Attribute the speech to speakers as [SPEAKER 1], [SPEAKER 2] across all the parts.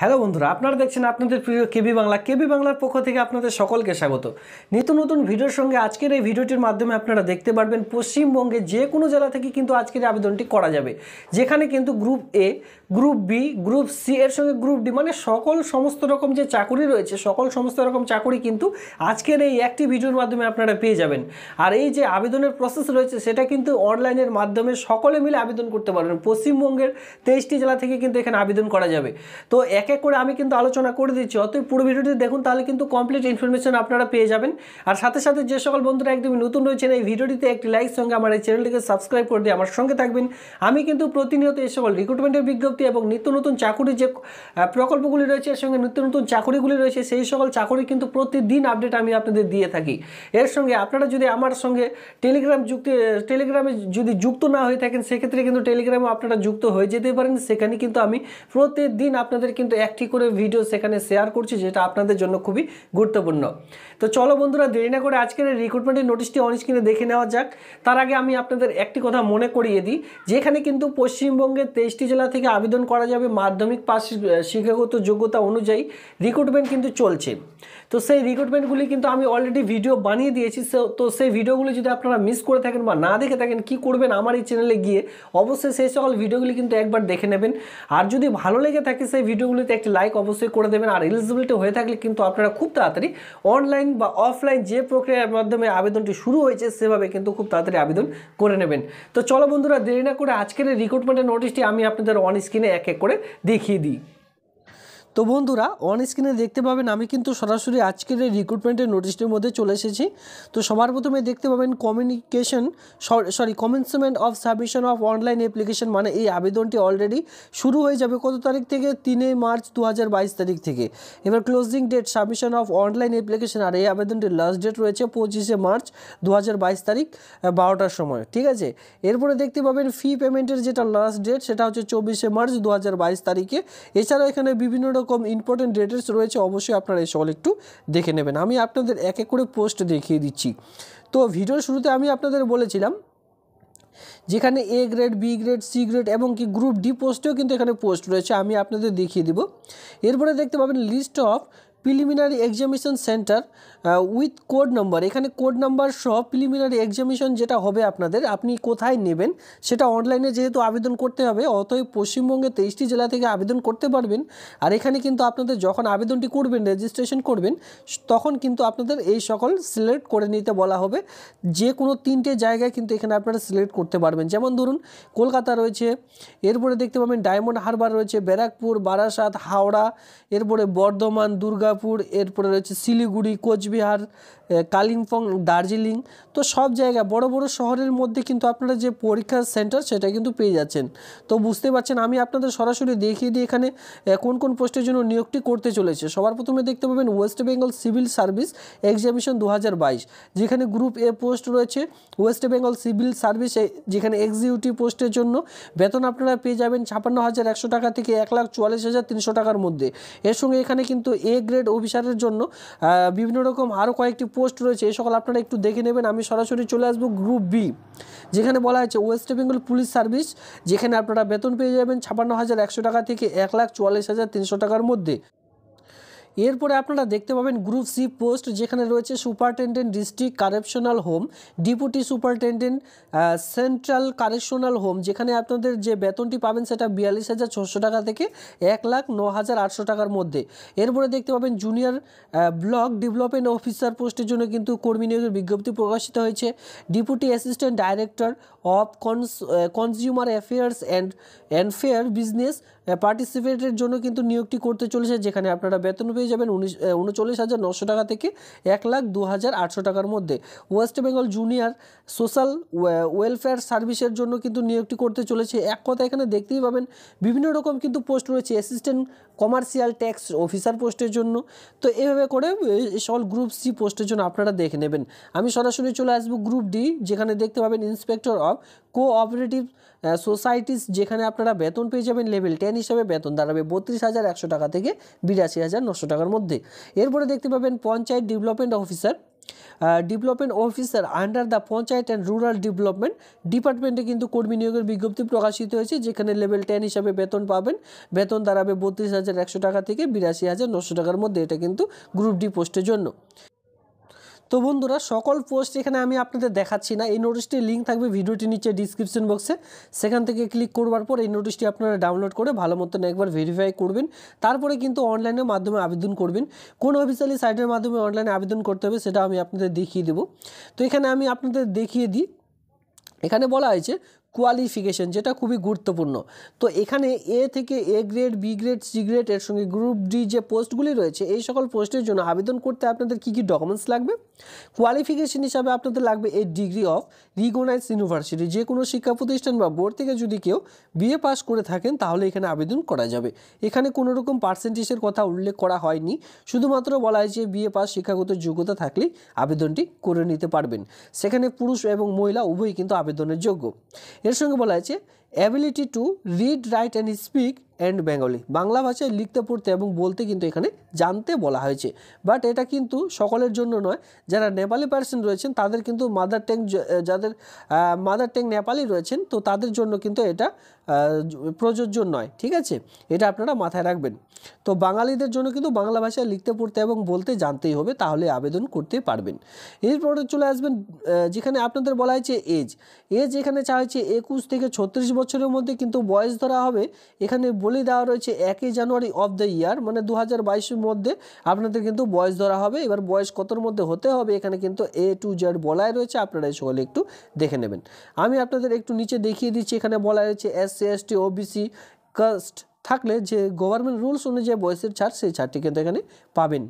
[SPEAKER 1] hello বন্ধুরা আপনারা দেখছেন আপনাদের প্রিয় কেবি বাংলা কেবি বাংলার পক্ষ থেকে আপনাদের সকলকে স্বাগত নিত্য নতুন ভিডিওর সঙ্গে আজকের এই ভিডিওটির মাধ্যমে আপনারা দেখতে পারবেন পশ্চিমবঙ্গে যে কোনো জেলা থেকে কিন্তু আজকের আবেদনটি করা যাবে যেখানে কিন্তু group A group B group C এর সঙ্গে গ্রুপ ডি মানে সকল সমস্ত রকম যে চাকরি রয়েছে সকল সমস্ত রকম চাকরি কিন্তু আজকের এই একটি ভিডিওর মাধ্যমে আপনারা পেয়ে যাবেন আর এই যে আবেদনের প্রসেস রয়েছে সেটা কিন্তু অনলাইনের মাধ্যমে সকলে মিলে আবেদন করতে পারবেন পশ্চিমবঙ্গের তেইশটি জেলা থেকে কিন্তু এখানে আবেদন করা যাবে তো এক এক করে আমি কিন্তু আলোচনা করে দিচ্ছি অতএব পুরো ভিডিওটি দেখুন তাহলে কিন্তু কমপ্লিট ইনফরমেশন আপনারা পেয়ে যাবেন আর সাথে সাথে যে সকল বন্ধুরা একদমই নতুন রয়েছেন এই ভিডিওটিতে একটি লাইক সঙ্গে আমার এই চ্যানেলটিকে সাবস্ক্রাইব করে দিয়ে আমার সঙ্গে থাকবেন আমি কিন্তু প্রতিনিয়ত এই সকল রিক্রুটমেন্টের বিজ্ঞপ্তি এবং নিত্য নতুন চাকুরি যে প্রকল্পগুলি রয়েছে এর সঙ্গে নিত্য নতুন চাকুরিগুলি রয়েছে সেই সকল চাকুরি কিন্তু প্রতিদিন আপডেট আমি আপনাদের দিয়ে থাকি এর সঙ্গে আপনারা যদি আমার সঙ্গে টেলিগ্রাম যুক্তি টেলিগ্রামে যদি যুক্ত না হয়ে থাকেন সেক্ষেত্রে কিন্তু টেলিগ্রামে আপনারা যুক্ত হয়ে যেতে পারেন সেখানে কিন্তু আমি প্রতিদিন আপনাদের কিন্তু একটি করে ভিডিও সেখানে শেয়ার করছি যেটা আপনাদের জন্য খুবই গুরুত্বপূর্ণ তো চলো বন্ধুরা দেরি না করে আজকের রিক্রুটমেন্টের নোটিশটি অনেক কিনে দেখে নেওয়া যাক তার আগে আমি আপনাদের একটি কথা মনে করিয়ে দিই যেখানে কিন্তু পশ্চিমবঙ্গের তেইশটি জেলা থেকে আবেদন করা যাবে মাধ্যমিক পাশ শিক্ষাগত যোগ্যতা অনুযায়ী রিক্রুটমেন্ট কিন্তু চলছে তো সেই রিক্রুটমেন্টগুলি কিন্তু আমি অলরেডি ভিডিও বানিয়ে দিয়েছি তো সেই ভিডিওগুলি যদি আপনারা মিস করে থাকেন বা না দেখে থাকেন কি করবেন আমার এই চ্যানেলে গিয়ে অবশ্যই সেই সকল ভিডিওগুলি কিন্তু একবার দেখে নেবেন আর যদি ভালো লেগে থাকে সেই ভিডিওগুলিতে একটি লাইক অবশ্যই করে দেবেন আর এলিজিবিলিটি হয়ে থাকলে কিন্তু আপনারা খুব তাড়াতাড়ি অনলাইন বা অফলাইন যে প্রক্রিয়ার মাধ্যমে আবেদনটি শুরু হয়েছে সেভাবে কিন্তু খুব তাড়াতাড়ি আবেদন করে নেবেন তো চলো বন্ধুরা দেরি না করে আজকের রিক্রুটমেন্টের নোটিশটি আমি আপনাদের অন স্ক্রিনে এক এক করে দেখিয়ে দিই তো বন্ধুরা অন স্ক্রিনে দেখতে পাবেন আমি কিন্তু সরাসরি আজকের এই রিক্রুটমেন্টের নোটিশটির মধ্যে চলে এসেছি তো সবার প্রথমে দেখতে পাবেন communication sorry commencement of submission of online application মানে এই আবেদনটি অলরেডি শুরু হয়ে যাবে কত তারিখ থেকে তিনে মার্চ দু তারিখ থেকে এবার closing date submission of online application আর এই আবেদনটির লাস্ট ডেট রয়েছে পঁচিশে মার্চ দু তারিখ বারোটার সময় ঠিক আছে এরপরে দেখতে পাবেন ফি পেমেন্টের যেটা লাস্ট ডেট সেটা হচ্ছে চব্বিশে মার্চ দু তারিখে এছাড়াও এখানে বিভিন্ন রকম ইম্পর্টেন্ট ডেটস রয়েছে অবশ্যই আপনারা এই সকল একটু দেখে নেবেন আমি আপনাদের এক এক করে পোস্ট দেখিয়ে দিচ্ছি তো ভিডিওর শুরুতে আমি আপনাদের বলেছিলাম যেখানে A grade B grade C grade এবং কি গ্রুপ ডি পোস্টেও কিন্তু এখানে পোস্ট রয়েছে আমি আপনাদের দেখিয়ে দিব এরপরে দেখতে পাবেন list of preliminary examination center with code number এখানে কোড নাম্বার সহ প্রিলিমিনারি এক্সামিশন যেটা হবে আপনাদের আপনি কোথায় নেবেন সেটা অনলাইনে যেহেতু আবেদন করতে হবে অতএব পশ্চিমবঙ্গে তেইশটি জেলা থেকে আবেদন করতে পারবেন আর এখানে কিন্তু আপনাদের যখন আবেদনটি করবেন রেজিস্ট্রেশন করবেন তখন কিন্তু আপনাদের এই সকল সিলেক্ট করে নিতে বলা হবে যে কোনো তিনটে জায়গায় কিন্তু এখানে আপনারা সিলেক্ট করতে পারবেন যেমন ধরুন কলকাতা রয়েছে এরপরে দেখতে পাবেন ডায়মন্ড হারবার রয়েছে ব্যারাকপুর বারাসাত হাওড়া এরপরে বর্ধমান দুর্গা দুর্গাপুর এরপরে রয়েছে শিলিগুড়ি কোচবিহার কালিম্পং দার্জিলিং তো সব জায়গা বড় বড় শহরের মধ্যে কিন্তু আপনারা যে পরীক্ষার সেন্টার সেটা কিন্তু পেয়ে যাচ্ছেন তো বুঝতে পারছেন আমি আপনাদের সরাসরি দেখিয়ে দিই এখানে কোন কোন পোস্টের জন্য নিয়োগটি করতে চলেছে সবার প্রথমে দেখতে পাবেন West Bengal civil service examination দু যেখানে গ্রুপ এ পোস্ট রয়েছে ওয়েস্ট বেঙ্গল সিভিল সার্ভিস যেখানে এক্সিকিউটিভ পোস্টের জন্য বেতন আপনারা পেয়ে যাবেন ছাপান্ন হাজার একশো টাকা থেকে এক লাখ চুয়াল্লিশ হাজার তিনশো টাকার মধ্যে এর সঙ্গে এখানে কিন্তু এ গ্রেড গ্রেড অফিসারের জন্য বিভিন্ন রকম আরও কয়েকটি পোস্ট রয়েছে এই সকল আপনারা একটু দেখে নেবেন আমি সরাসরি চলে আসবো গ্রুপ বি যেখানে বলা হয়েছে ওয়েস্ট বেঙ্গল পুলিশ সার্ভিস যেখানে আপনারা বেতন পেয়ে যাবেন ছাপান্ন হাজার একশো টাকা থেকে এক লাখ চুয়াল্লিশ হাজার তিনশো টাকার মধ্যে এরপরে আপনারা দেখতে পাবেন গ্রুপ সি পোস্ট যেখানে রয়েছে superintendent district correctional home deputy superintendent central correctional home যেখানে আপনাদের যে বেতনটি পাবেন সেটা বিয়াল্লিশ হাজার ছশো টাকা থেকে এক লাখ ন হাজার আটশো টাকার মধ্যে এরপরে দেখতে পাবেন জুনিয়র ব্লক ডেভেলপমেন্ট অফিসার পোস্টের জন্য কিন্তু কর্মী নিয়োগের বিজ্ঞপ্তি প্রকাশিত হয়েছে deputy assistant director of consumer affairs and and fair business পার্টিসিপেটের জন্য কিন্তু নিয়োগটি করতে চলেছে যেখানে আপনারা বেতন পেয়ে যাবেন উনিশ উনচল্লিশ হাজার নশো টাকা থেকে এক লাখ দু হাজার আটশো টাকার মধ্যে West Bengal junior social welfare সার্ভিসের জন্য কিন্তু নিয়োগটি করতে চলেছে এক কথা এখানে দেখতেই পাবেন বিভিন্ন রকম কিন্তু পোস্ট রয়েছে অ্যাসিস্ট্যান্ট কমার্শিয়াল ট্যাক্স অফিসার পোস্টের জন্য তো এভাবে করে সকল গ্রুপ সি পোস্টের জন্য আপনারা দেখে নেবেন আমি সরাসরি চলে আসবো গ্রুপ ডি যেখানে দেখতে পাবেন ইন্সপেক্টর অফ কোঅপারেটিভ সোসাইটিস যেখানে আপনারা বেতন পেয়ে যাবেন লেভেল টেন হিসাবে বেতন দাঁড়াবে বত্রিশ হাজার একশো টাকা থেকে বিরাশি হাজার নশো টাকার মধ্যে এরপরে দেখতে পাবেন panchayat development officer development officer under the panchayat and rural development ডিপার্টমেন্টে কিন্তু কর্মী নিয়োগের বিজ্ঞপ্তি প্রকাশিত হয়েছে যেখানে লেভেল টেন হিসাবে বেতন পাবেন বেতন দাঁড়াবে বত্রিশ হাজার একশো টাকা থেকে বিরাশি হাজার নশো টাকার মধ্যে এটা কিন্তু গ্রুপ ডি পোস্টের জন্য তো বন্ধুরা সকল পোস্ট এখানে আমি আপনাদের দেখাচ্ছি না এই নোটিশটির লিঙ্ক থাকবে ভিডিওটি নিচে ডিসক্রিপশন বক্সে সেখান থেকে ক্লিক করবার পর এই নোটিশটি আপনারা ডাউনলোড করে ভালো মতন একবার ভেরিফাই করবেন তারপরে কিন্তু অনলাইনের মাধ্যমে আবেদন করবেন কোন অফিসিয়ালি সাইটের মাধ্যমে অনলাইনে আবেদন করতে হবে সেটা আমি আপনাদের দেখিয়ে দেবো তো এখানে আমি আপনাদের দেখিয়ে দিই এখানে বলা হয়েছে কোয়ালিফিকেশন যেটা খুবই গুরুত্বপূর্ণ তো এখানে এ থেকে A grade B grade C grade এর সঙ্গে গ্রুপ ডি যে পোস্টগুলি রয়েছে এই সকল পোস্টের জন্য আবেদন করতে আপনাদের কি কি ডকুমেন্টস লাগবে কোয়ালিফিকেশন হিসাবে আপনাদের লাগবে a degree of recognise university যে কোনো শিক্ষা প্রতিষ্ঠান বা বোর্ড থেকে যদি কেউ বিএ পাস করে থাকেন তাহলে এখানে আবেদন করা যাবে এখানে কোনো রকম পার্সেন্টেজের কথা উল্লেখ করা হয়নি শুধুমাত্র বলা হয়েছে বিএ পাস শিক্ষাগত যোগ্যতা থাকলে আবেদনটি করে নিতে পারবেন সেখানে পুরুষ এবং মহিলা উভয়ই কিন্তু আবেদনের যোগ্য ability to read write and speak and Bengali Bangla ভাষায় লিখতে পড়তে এবং বলতে কিন্তু এখানে জানতে বলা হয়েছে বাট এটা কিন্তু সকলের জন্য নয় যারা নেপালি পার্সন রয়েছেন তাদের কিন্তু মাদার ট্যাং যাদের মাদার ট্যাং নেপালি রয়েছেন তো তাদের জন্য কিন্তু এটা প্রযোজ্য নয় ঠিক আছে এটা আপনারা মাথায় রাখবেন তো বাঙালিদের জন্য কিন্তু বাংলা ভাষায় লিখতে পড়তে এবং বলতে জানতেই হবে তাহলে আবেদন করতে পারবেন এরপরে চলে আসবেন যেখানে আপনাদের বলা হয়েছে এজ এজ এখানে চাওয়া হয়েছে একুশ থেকে ছত্রিশ বছরের মধ্যে কিন্তু বয়স ধরা হবে এখানে বলে দেওয়া রয়েছে একই জানুয়ারি অফ দ্য ইয়ার মানে দু হাজার মধ্যে আপনাদের কিন্তু বয়স ধরা হবে এবার বয়স কতর মধ্যে হতে হবে এখানে কিন্তু এ টু জেড বলাই রয়েছে আপনারা সকলে একটু দেখে নেবেন আমি আপনাদের একটু নিচে দেখিয়ে দিচ্ছি এখানে বলা রয়েছে S C S ST OBC caste থাকলে যে গভর্নমেন্ট রুলস অনুযায়ী বয়সের ছাড় সেই ছাড়টি কিন্তু এখানে পাবেন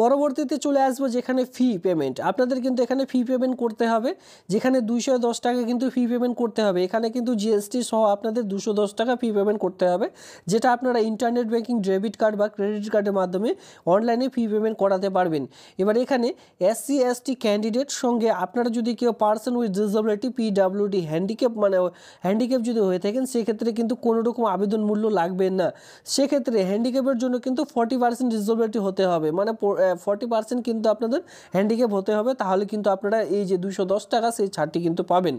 [SPEAKER 1] পরবর্তীতে চলে আসবো যেখানে ফি পেমেন্ট আপনাদের কিন্তু এখানে ফি পেমেন্ট করতে হবে যেখানে দুইশো দশ টাকা কিন্তু ফি পেমেন্ট করতে হবে এখানে কিন্তু জিএসটি সহ আপনাদের দুশো দশ টাকা ফি পেমেন্ট করতে হবে যেটা আপনারা ইন্টারনেট ব্যাঙ্কিং ডেবিট কার্ড বা ক্রেডিট কার্ডের মাধ্যমে অনলাইনে ফি পেমেন্ট করাতে পারবেন এবার এখানে এসসি এসটি ক্যান্ডিডেট সঙ্গে আপনারা যদি কেউ person with disability PWD handicap মানে হ্যান্ডিক্যাপ যদি হয়ে থাকেন সেক্ষেত্রে কিন্তু কোনো রকম আবেদন মূল্য লাগবে না সেক্ষেত্রে হ্যান্ডিক্যাপের জন্য কিন্তু ফর্টি পার্সেন্ট ডিসেবিলিটি হতে হবে মানে ফর্টি পার্সেন্ট কিন্তু আপনাদের হ্যান্ডিক্যাপ হতে হবে তাহলে কিন্তু আপনারা এই যে দুশো দশ টাকা সেই ছাড়টি কিন্তু পাবেন